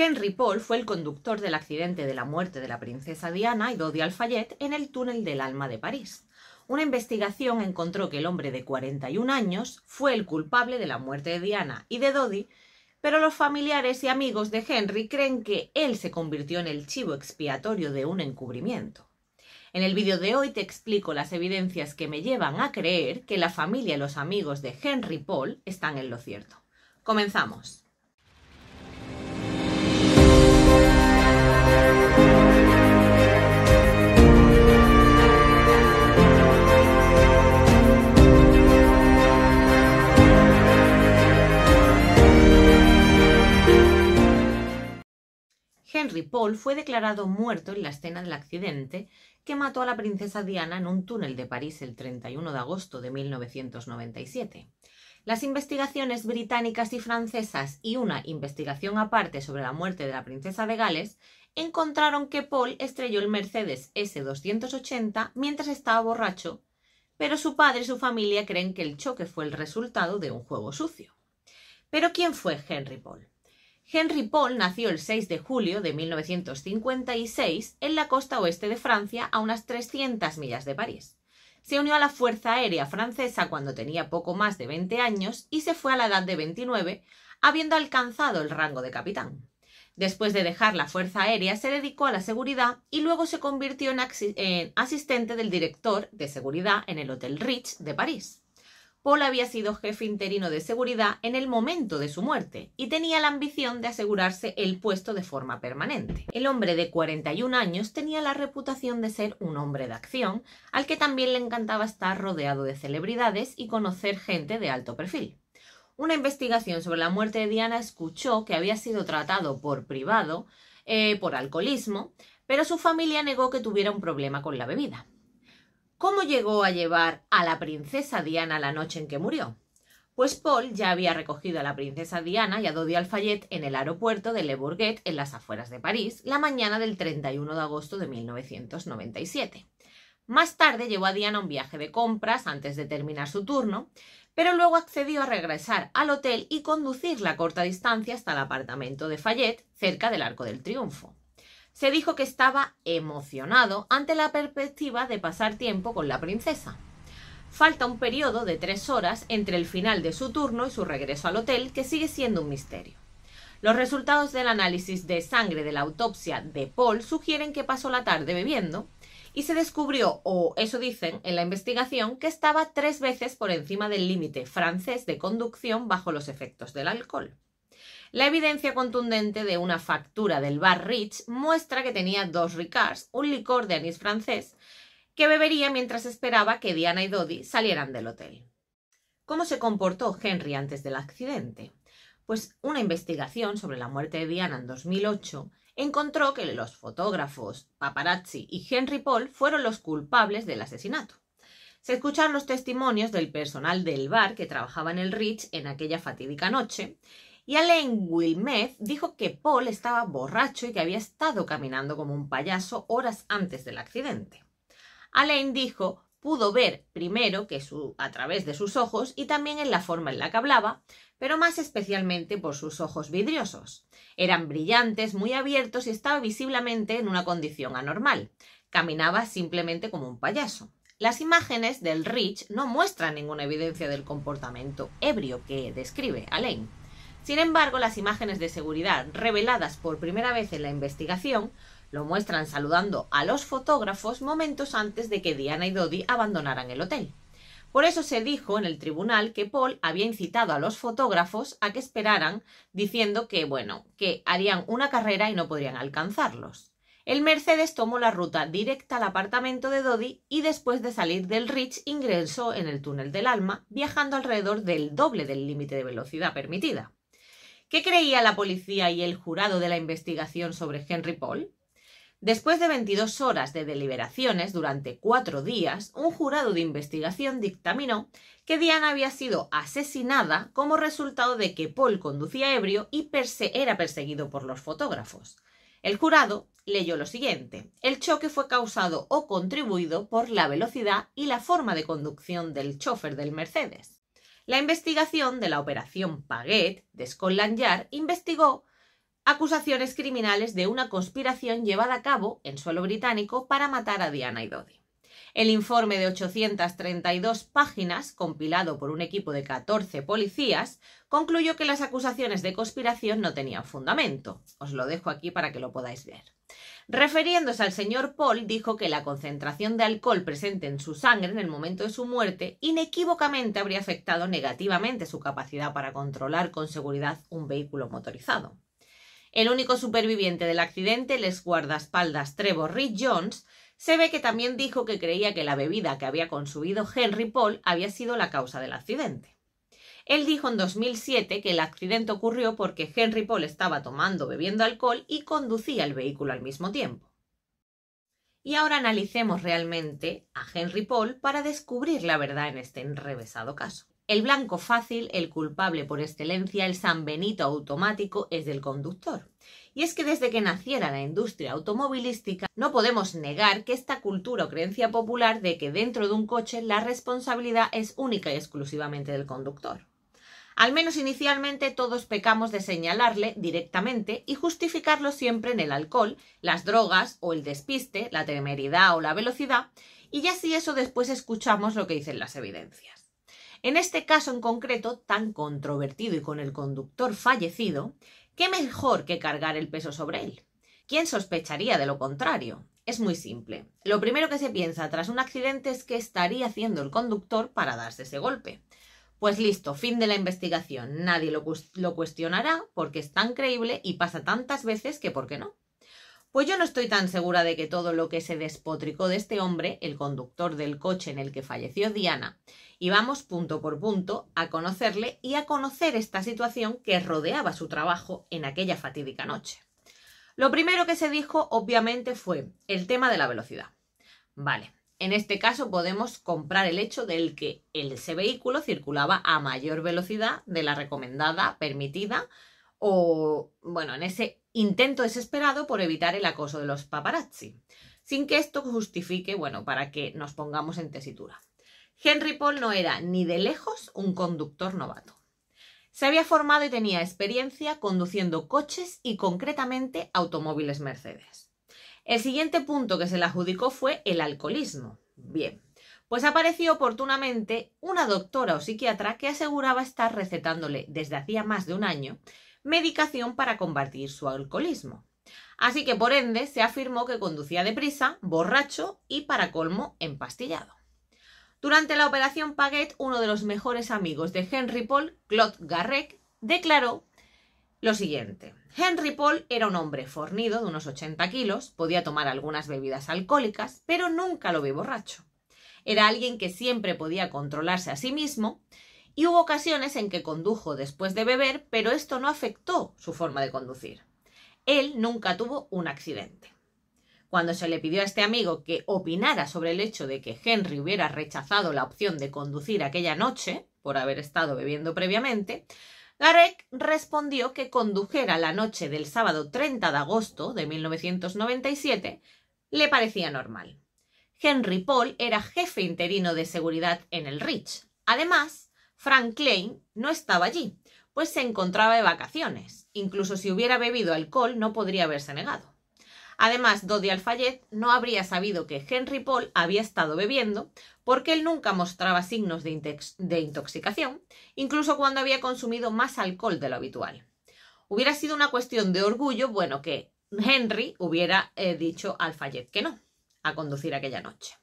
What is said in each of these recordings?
Henry Paul fue el conductor del accidente de la muerte de la princesa Diana y Dodi Alfayette en el túnel del Alma de París. Una investigación encontró que el hombre de 41 años fue el culpable de la muerte de Diana y de Dodi, pero los familiares y amigos de Henry creen que él se convirtió en el chivo expiatorio de un encubrimiento. En el vídeo de hoy te explico las evidencias que me llevan a creer que la familia y los amigos de Henry Paul están en lo cierto. Comenzamos. Paul fue declarado muerto en la escena del accidente que mató a la princesa Diana en un túnel de París el 31 de agosto de 1997. Las investigaciones británicas y francesas y una investigación aparte sobre la muerte de la princesa de Gales encontraron que Paul estrelló el Mercedes S280 mientras estaba borracho, pero su padre y su familia creen que el choque fue el resultado de un juego sucio. Pero ¿quién fue Henry Paul? Henry Paul nació el 6 de julio de 1956 en la costa oeste de Francia, a unas 300 millas de París. Se unió a la Fuerza Aérea Francesa cuando tenía poco más de 20 años y se fue a la edad de 29, habiendo alcanzado el rango de capitán. Después de dejar la Fuerza Aérea, se dedicó a la seguridad y luego se convirtió en, asistente del director de seguridad en el Hotel Rich de París. Paul había sido jefe interino de seguridad en el momento de su muerte y tenía la ambición de asegurarse el puesto de forma permanente. El hombre de 41 años tenía la reputación de ser un hombre de acción, al que también le encantaba estar rodeado de celebridades y conocer gente de alto perfil. Una investigación sobre la muerte de Diana escuchó que había sido tratado por privado eh, por alcoholismo, pero su familia negó que tuviera un problema con la bebida. ¿Cómo llegó a llevar a la princesa Diana la noche en que murió? Pues Paul ya había recogido a la princesa Diana y a Dodi alfayette en el aeropuerto de Le Bourget, en las afueras de París, la mañana del 31 de agosto de 1997. Más tarde llevó a Diana a un viaje de compras antes de terminar su turno, pero luego accedió a regresar al hotel y conducir la corta distancia hasta el apartamento de Fayette, cerca del Arco del Triunfo se dijo que estaba emocionado ante la perspectiva de pasar tiempo con la princesa. Falta un periodo de tres horas entre el final de su turno y su regreso al hotel, que sigue siendo un misterio. Los resultados del análisis de sangre de la autopsia de Paul sugieren que pasó la tarde bebiendo y se descubrió, o eso dicen en la investigación, que estaba tres veces por encima del límite francés de conducción bajo los efectos del alcohol. La evidencia contundente de una factura del bar Rich muestra que tenía dos Ricards, un licor de anís francés, que bebería mientras esperaba que Diana y Dodi salieran del hotel. ¿Cómo se comportó Henry antes del accidente? Pues una investigación sobre la muerte de Diana en 2008 encontró que los fotógrafos, paparazzi y Henry Paul fueron los culpables del asesinato. Se escucharon los testimonios del personal del bar que trabajaba en el Rich en aquella fatídica noche y Alain Wilmeth dijo que Paul estaba borracho y que había estado caminando como un payaso horas antes del accidente. Alain dijo pudo ver primero que a través de sus ojos y también en la forma en la que hablaba, pero más especialmente por sus ojos vidriosos. Eran brillantes, muy abiertos y estaba visiblemente en una condición anormal. Caminaba simplemente como un payaso. Las imágenes del Rich no muestran ninguna evidencia del comportamiento ebrio que describe Alain. Sin embargo, las imágenes de seguridad reveladas por primera vez en la investigación lo muestran saludando a los fotógrafos momentos antes de que Diana y Dodi abandonaran el hotel. Por eso se dijo en el tribunal que Paul había incitado a los fotógrafos a que esperaran, diciendo que, bueno, que harían una carrera y no podrían alcanzarlos. El Mercedes tomó la ruta directa al apartamento de Dodi y después de salir del Rich ingresó en el túnel del alma, viajando alrededor del doble del límite de velocidad permitida. ¿Qué creía la policía y el jurado de la investigación sobre Henry Paul? Después de 22 horas de deliberaciones durante cuatro días, un jurado de investigación dictaminó que Diana había sido asesinada como resultado de que Paul conducía ebrio y perse era perseguido por los fotógrafos. El jurado leyó lo siguiente. El choque fue causado o contribuido por la velocidad y la forma de conducción del chofer del Mercedes. La investigación de la Operación Paguet de Scotland Yard investigó acusaciones criminales de una conspiración llevada a cabo en suelo británico para matar a Diana y Dodi. El informe de 832 páginas, compilado por un equipo de 14 policías, concluyó que las acusaciones de conspiración no tenían fundamento. Os lo dejo aquí para que lo podáis ver. Refiriéndose al señor Paul, dijo que la concentración de alcohol presente en su sangre en el momento de su muerte inequívocamente habría afectado negativamente su capacidad para controlar con seguridad un vehículo motorizado. El único superviviente del accidente, el guardaespaldas Trevor Reed Jones, se ve que también dijo que creía que la bebida que había consumido Henry Paul había sido la causa del accidente. Él dijo en 2007 que el accidente ocurrió porque Henry Paul estaba tomando, bebiendo alcohol y conducía el vehículo al mismo tiempo. Y ahora analicemos realmente a Henry Paul para descubrir la verdad en este enrevesado caso. El blanco fácil, el culpable por excelencia, el San Benito automático es del conductor. Y es que desde que naciera la industria automovilística, no podemos negar que esta cultura o creencia popular de que dentro de un coche la responsabilidad es única y exclusivamente del conductor. Al menos inicialmente todos pecamos de señalarle directamente y justificarlo siempre en el alcohol, las drogas o el despiste, la temeridad o la velocidad, y ya si eso después escuchamos lo que dicen las evidencias. En este caso en concreto, tan controvertido y con el conductor fallecido, ¿qué mejor que cargar el peso sobre él? ¿Quién sospecharía de lo contrario? Es muy simple. Lo primero que se piensa tras un accidente es qué estaría haciendo el conductor para darse ese golpe. Pues listo, fin de la investigación. Nadie lo, lo, cuestionará porque es tan creíble y pasa tantas veces que ¿por qué no? Pues yo no estoy tan segura de que todo lo que se despotricó de este hombre, el conductor del coche en el que falleció Diana, y vamos punto por punto a conocerle y a conocer esta situación que rodeaba su trabajo en aquella fatídica noche. Lo primero que se dijo obviamente fue el tema de la velocidad. Vale, en este caso podemos comprar el hecho del que ese vehículo circulaba a mayor velocidad de la recomendada, permitida, o bueno, en ese intento desesperado por evitar el acoso de los paparazzi, sin que esto justifique, bueno, para que nos pongamos en tesitura. Henry Paul no era ni de lejos un conductor novato. Se había formado y tenía experiencia conduciendo coches y concretamente automóviles Mercedes. El siguiente punto que se le adjudicó fue el alcoholismo. Bien, pues apareció oportunamente una doctora o psiquiatra que aseguraba estar recetándole desde hacía más de un año medicación para combatir su alcoholismo. Así que por ende se afirmó que conducía deprisa, borracho y para colmo empastillado. Durante la operación Paget, uno de los mejores amigos de Henry Paul, Claude Garrec, declaró lo siguiente. Henry Paul era un hombre fornido de unos 80 kilos, podía tomar algunas bebidas alcohólicas, pero nunca lo vi borracho. Era alguien que siempre podía controlarse a sí mismo y hubo ocasiones en que condujo después de beber, pero esto no afectó su forma de conducir. Él nunca tuvo un accidente cuando se le pidió a este amigo que opinara sobre el hecho de que Henry hubiera rechazado la opción de conducir aquella noche, por haber estado bebiendo previamente, Garek respondió que condujera la noche del sábado 30 de agosto de 1997 le parecía normal. Henry Paul era jefe interino de seguridad en el Rich. Además, Frank Lane no estaba allí, pues se encontraba de vacaciones. Incluso si hubiera bebido alcohol no podría haberse negado. Además, Dodi Alfayet no habría sabido que Henry Paul había estado bebiendo porque él nunca mostraba signos de, intoxicación, incluso cuando había consumido más alcohol de lo habitual. Hubiera sido una cuestión de orgullo, bueno, que Henry hubiera eh, dicho al que no, a conducir aquella noche.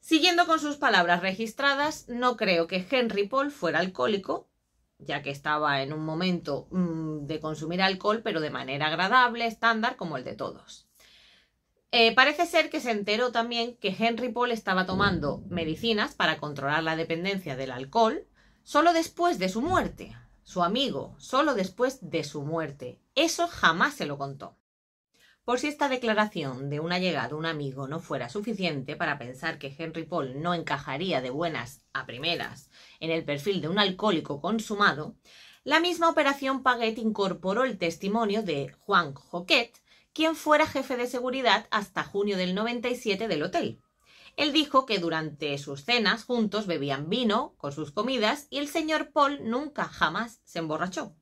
Siguiendo con sus palabras registradas, no creo que Henry Paul fuera alcohólico, ya que estaba en un momento mm, de consumir alcohol, pero de manera agradable, estándar, como el de todos. Eh, parece ser que se enteró también que Henry Paul estaba tomando medicinas para controlar la dependencia del alcohol solo después de su muerte. Su amigo, solo después de su muerte. Eso jamás se lo contó. Por si esta declaración de un allegado, un amigo, no fuera suficiente para pensar que Henry Paul no encajaría de buenas a primeras en el perfil de un alcohólico consumado, la misma operación Paguet incorporó el testimonio de Juan Joquet, quien fuera jefe de seguridad hasta junio del 97 del hotel. Él dijo que durante sus cenas juntos bebían vino con sus comidas y el señor Paul nunca jamás se emborrachó.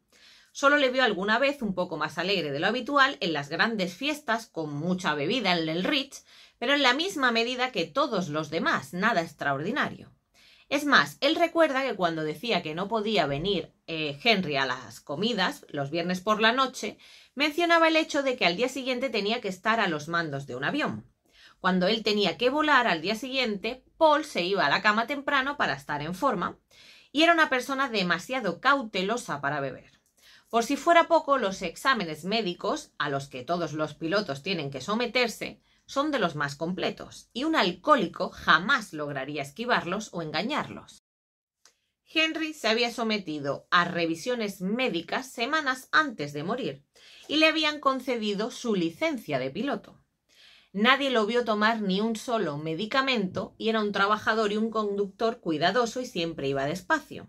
Solo le vio alguna vez un poco más alegre de lo habitual en las grandes fiestas con mucha bebida en el Ritz, pero en la misma medida que todos los demás, nada extraordinario. Es más, él recuerda que cuando decía que no podía venir eh, Henry a las comidas los viernes por la noche, mencionaba el hecho de que al día siguiente tenía que estar a los mandos de un avión. Cuando él tenía que volar al día siguiente, Paul se iba a la cama temprano para estar en forma y era una persona demasiado cautelosa para beber. Por si fuera poco, los exámenes médicos, a los que todos los pilotos tienen que someterse, son de los más completos, y un alcohólico jamás lograría esquivarlos o engañarlos. Henry se había sometido a revisiones médicas semanas antes de morir, y le habían concedido su licencia de piloto. Nadie lo vio tomar ni un solo medicamento y era un trabajador y un conductor cuidadoso y siempre iba despacio.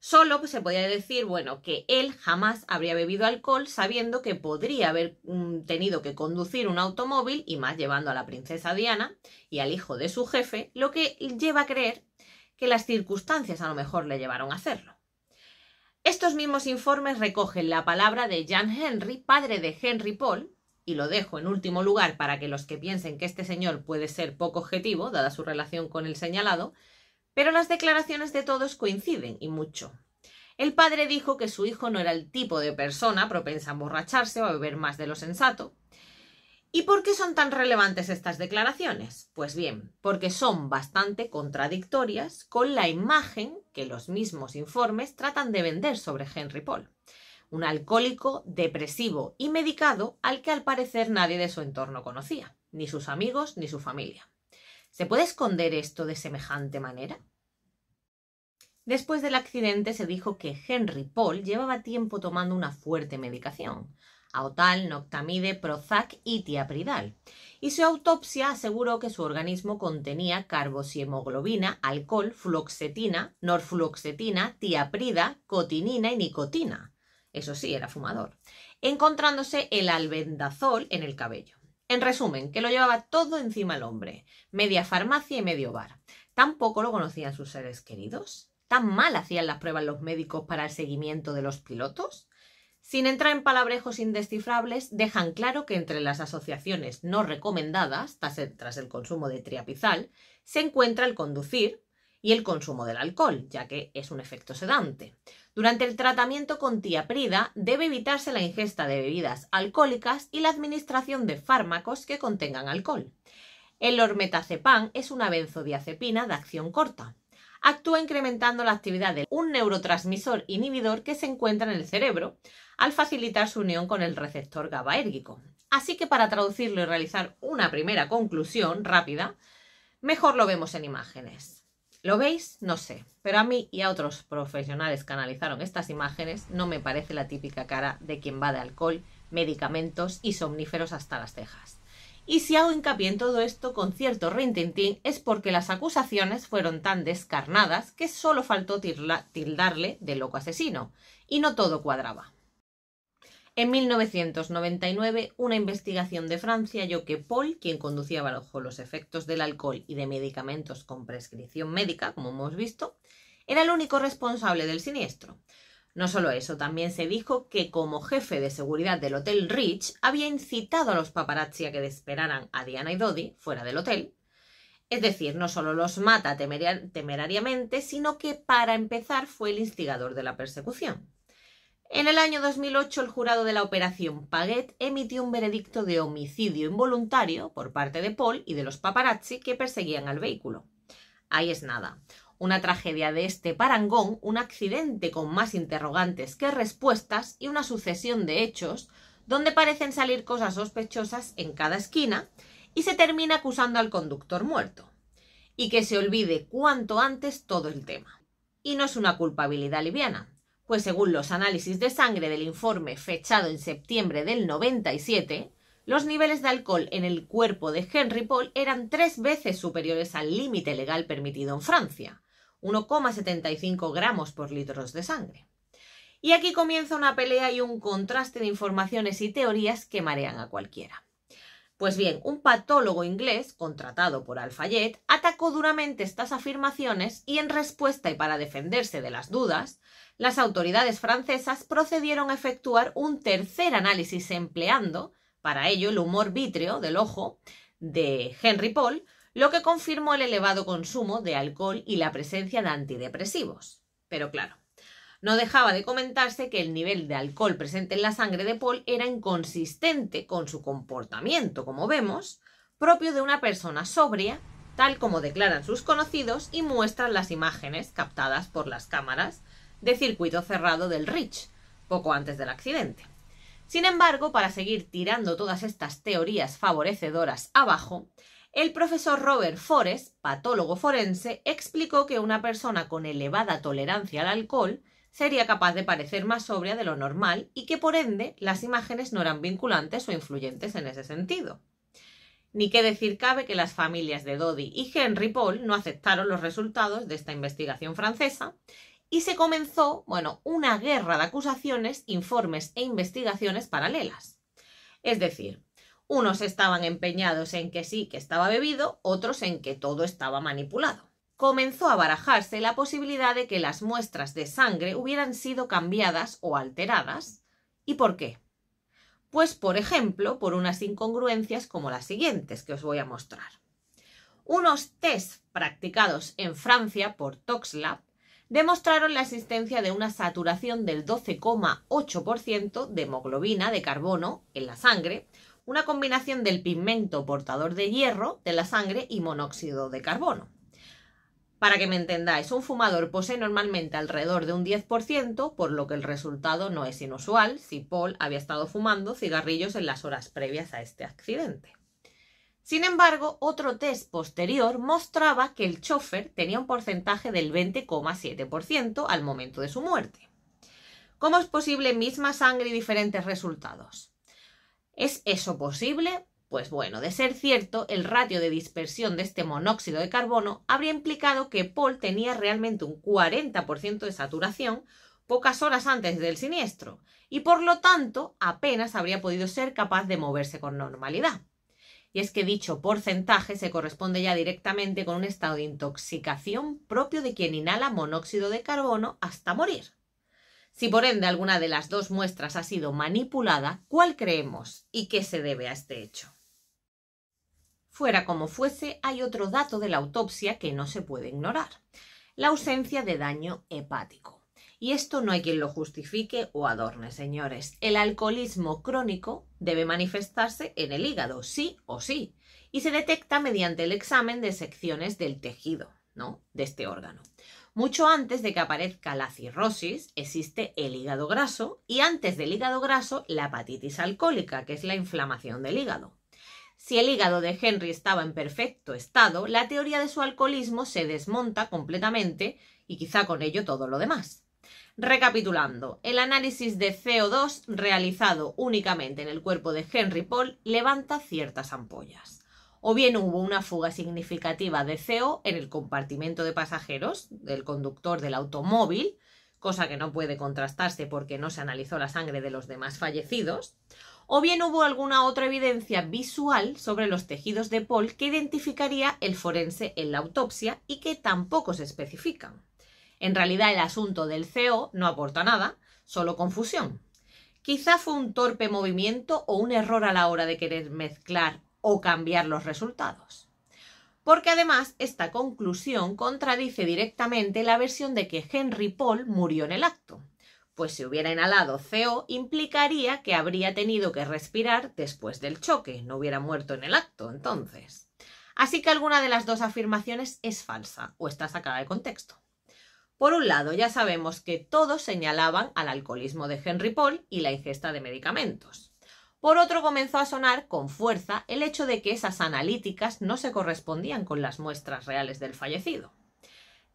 Solo pues, se podía decir, bueno, que él jamás habría bebido alcohol sabiendo que podría haber mm, tenido que conducir un automóvil y más llevando a la princesa Diana y al hijo de su jefe, lo que lleva a creer que las circunstancias a lo mejor le llevaron a hacerlo. Estos mismos informes recogen la palabra de Jan Henry, padre de Henry Paul, y lo dejo en último lugar para que los que piensen que este señor puede ser poco objetivo, dada su relación con el señalado, pero las declaraciones de todos coinciden y mucho. El padre dijo que su hijo no era el tipo de persona propensa a emborracharse o a beber más de lo sensato. ¿Y por qué son tan relevantes estas declaraciones? Pues bien, porque son bastante contradictorias con la imagen que los mismos informes tratan de vender sobre Henry Paul, un alcohólico, depresivo y medicado al que al parecer nadie de su entorno conocía, ni sus amigos ni su familia. ¿Se puede esconder esto de semejante manera? Después del accidente se dijo que Henry Paul llevaba tiempo tomando una fuerte medicación, Aotal, Noctamide, Prozac y Tiapridal, y su autopsia aseguró que su organismo contenía carboxiemoglobina, alcohol, fluoxetina, norfluoxetina, tiaprida, cotinina y nicotina. Eso sí, era fumador, encontrándose el albendazol en el cabello. En resumen, que lo llevaba todo encima el hombre, media farmacia y medio bar. Tampoco lo conocían sus seres queridos. ¿Tan mal hacían las pruebas los médicos para el seguimiento de los pilotos? Sin entrar en palabrejos indescifrables, dejan claro que entre las asociaciones no recomendadas, tras el consumo de triapizal, se encuentra el conducir y el consumo del alcohol, ya que es un efecto sedante. Durante el tratamiento con tiaprida debe evitarse la ingesta de bebidas alcohólicas y la administración de fármacos que contengan alcohol. El ormetazepam es una benzodiazepina de acción corta. Actúa incrementando la actividad de un neurotransmisor inhibidor que se encuentra en el cerebro al facilitar su unión con el receptor GABAérgico. Así que para traducirlo y realizar una primera conclusión rápida, mejor lo vemos en imágenes. ¿Lo veis? No sé, pero a mí y a otros profesionales que analizaron estas imágenes no me parece la típica cara de quien va de alcohol, medicamentos y somníferos hasta las cejas. Y si hago hincapié en todo esto con cierto rintintín es porque las acusaciones fueron tan descarnadas que solo faltó tildarle de loco asesino, y no todo cuadraba. En 1999, una investigación de Francia halló que Paul, quien conducía bajo los efectos del alcohol y de medicamentos con prescripción médica, como hemos visto, era el único responsable del siniestro. No solo eso, también se dijo que como jefe de seguridad del Hotel Rich había incitado a los paparazzi a que desesperaran a Diana y Dodi fuera del hotel. Es decir, no solo los mata temerariamente, sino que para empezar fue el instigador de la persecución. En el año 2008, el jurado de la Operación Paguet emitió un veredicto de homicidio involuntario por parte de Paul y de los paparazzi que perseguían al vehículo. Ahí es nada. Una tragedia de este parangón, un accidente con más interrogantes que respuestas y una sucesión de hechos donde parecen salir cosas sospechosas en cada esquina y se termina acusando al conductor muerto. Y que se olvide cuanto antes todo el tema. Y no es una culpabilidad liviana, pues según los análisis de sangre del informe fechado en septiembre del 97, los niveles de alcohol en el cuerpo de Henry Paul eran tres veces superiores al límite legal permitido en Francia, 1,75 gramos por litros de sangre. Y aquí comienza una pelea y un contraste de informaciones y teorías que marean a cualquiera. Pues bien, un patólogo inglés, contratado por Alfayet, atacó duramente estas afirmaciones y en respuesta y para defenderse de las dudas, las autoridades francesas procedieron a efectuar un tercer análisis empleando, para ello, el humor vítreo del ojo de Henry Paul, lo que confirmó el elevado consumo de alcohol y la presencia de antidepresivos. Pero claro, no dejaba de comentarse que el nivel de alcohol presente en la sangre de Paul era inconsistente con su comportamiento, como vemos, propio de una persona sobria, tal como declaran sus conocidos y muestran las imágenes captadas por las cámaras de circuito cerrado del Rich, poco antes del accidente. Sin embargo, para seguir tirando todas estas teorías favorecedoras abajo, el profesor Robert Forrest, patólogo forense, explicó que una persona con elevada tolerancia al alcohol sería capaz de parecer más sobria de lo normal y que por ende las imágenes no eran vinculantes o influyentes en ese sentido. Ni qué decir cabe que las familias de Dodi y Henry Paul no aceptaron los resultados de esta investigación francesa y se comenzó, bueno, una guerra de acusaciones, informes e investigaciones paralelas. Es decir, unos estaban empeñados en que sí que estaba bebido, otros en que todo estaba manipulado comenzó a barajarse la posibilidad de que las muestras de sangre hubieran sido cambiadas o alteradas. ¿Y por qué? Pues, por ejemplo, por unas incongruencias como las siguientes que os voy a mostrar. Unos test practicados en Francia por ToxLab demostraron la existencia de una saturación del 12,8% de hemoglobina de carbono en la sangre, una combinación del pigmento portador de hierro de la sangre y monóxido de carbono. Para que me entendáis, un fumador posee normalmente alrededor de un 10%, por lo que el resultado no es inusual si Paul había estado fumando cigarrillos en las horas previas a este accidente. Sin embargo, otro test posterior mostraba que el chofer tenía un porcentaje del 20,7% al momento de su muerte. ¿Cómo es posible misma sangre y diferentes resultados? ¿Es eso posible? Pues bueno, de ser cierto, el ratio de dispersión de este monóxido de carbono habría implicado que Paul tenía realmente un 40% de saturación pocas horas antes del siniestro y por lo tanto apenas habría podido ser capaz de moverse con normalidad. Y es que dicho porcentaje se corresponde ya directamente con un estado de intoxicación propio de quien inhala monóxido de carbono hasta morir. Si por ende alguna de las dos muestras ha sido manipulada, ¿cuál creemos y qué se debe a este hecho? Fuera como fuese, hay otro dato de la autopsia que no se puede ignorar, la ausencia de daño hepático. Y esto no hay quien lo justifique o adorne, señores. El alcoholismo crónico debe manifestarse en el hígado, sí o sí, y se detecta mediante el examen de secciones del tejido, ¿no? De este órgano. Mucho antes de que aparezca la cirrosis, existe el hígado graso y antes del hígado graso, la hepatitis alcohólica, que es la inflamación del hígado. Si el hígado de Henry estaba en perfecto estado, la teoría de su alcoholismo se desmonta completamente y quizá con ello todo lo demás. Recapitulando, el análisis de CO2 realizado únicamente en el cuerpo de Henry Paul levanta ciertas ampollas. O bien hubo una fuga significativa de CO en el compartimento de pasajeros del conductor del automóvil, cosa que no puede contrastarse porque no se analizó la sangre de los demás fallecidos, o bien hubo alguna otra evidencia visual sobre los tejidos de Paul que identificaría el forense en la autopsia y que tampoco se especifican. En realidad el asunto del CO no aporta nada, solo confusión. Quizá fue un torpe movimiento o un error a la hora de querer mezclar o cambiar los resultados. Porque además esta conclusión contradice directamente la versión de que Henry Paul murió en el acto pues si hubiera inhalado CO implicaría que habría tenido que respirar después del choque, no hubiera muerto en el acto entonces. Así que alguna de las dos afirmaciones es falsa o está sacada de contexto. Por un lado, ya sabemos que todos señalaban al alcoholismo de Henry Paul y la ingesta de medicamentos. Por otro, comenzó a sonar con fuerza el hecho de que esas analíticas no se correspondían con las muestras reales del fallecido.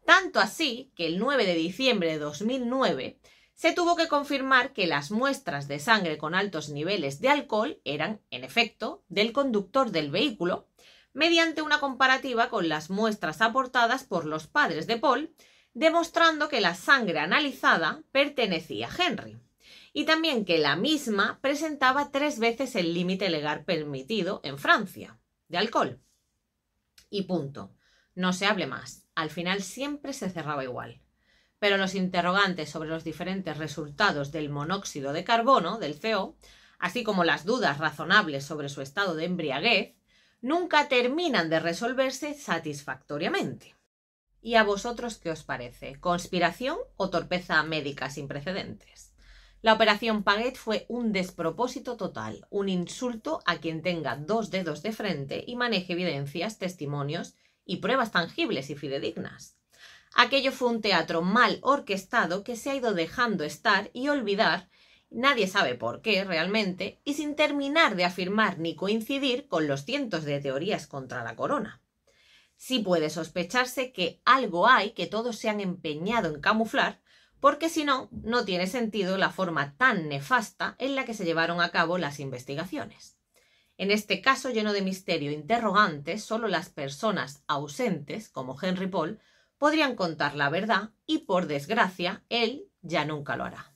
Tanto así que el 9 de diciembre de 2009 se tuvo que confirmar que las muestras de sangre con altos niveles de alcohol eran, en efecto, del conductor del vehículo, mediante una comparativa con las muestras aportadas por los padres de Paul, demostrando que la sangre analizada pertenecía a Henry, y también que la misma presentaba tres veces el límite legal permitido en Francia de alcohol. Y punto. No se hable más. Al final siempre se cerraba igual pero los interrogantes sobre los diferentes resultados del monóxido de carbono, del CO, así como las dudas razonables sobre su estado de embriaguez, nunca terminan de resolverse satisfactoriamente. ¿Y a vosotros qué os parece? ¿Conspiración o torpeza médica sin precedentes? La operación Paguet fue un despropósito total, un insulto a quien tenga dos dedos de frente y maneje evidencias, testimonios y pruebas tangibles y fidedignas. Aquello fue un teatro mal orquestado que se ha ido dejando estar y olvidar, nadie sabe por qué realmente, y sin terminar de afirmar ni coincidir con los cientos de teorías contra la corona. Sí puede sospecharse que algo hay que todos se han empeñado en camuflar, porque si no, no tiene sentido la forma tan nefasta en la que se llevaron a cabo las investigaciones. En este caso lleno de misterio e interrogantes, solo las personas ausentes, como Henry Paul, podrían contar la verdad y, por desgracia, él ya nunca lo hará.